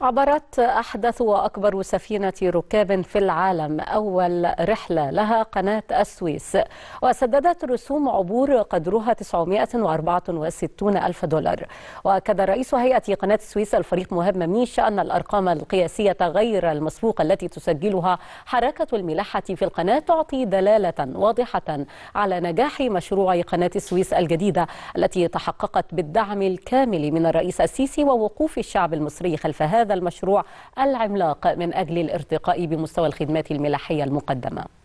عبرت أحدث وأكبر سفينة ركاب في العالم أول رحلة لها قناة السويس وسددت رسوم عبور قدرها 964 ألف دولار وأكد رئيس هيئة قناة السويس الفريق مهاب مميش أن الأرقام القياسية غير المسبوقة التي تسجلها حركة الملاحة في القناة تعطي دلالة واضحة على نجاح مشروع قناة السويس الجديدة التي تحققت بالدعم الكامل من الرئيس السيسي ووقوف الشعب المصري خلف هذا هذا المشروع العملاق من أجل الارتقاء بمستوى الخدمات الملاحية المقدمة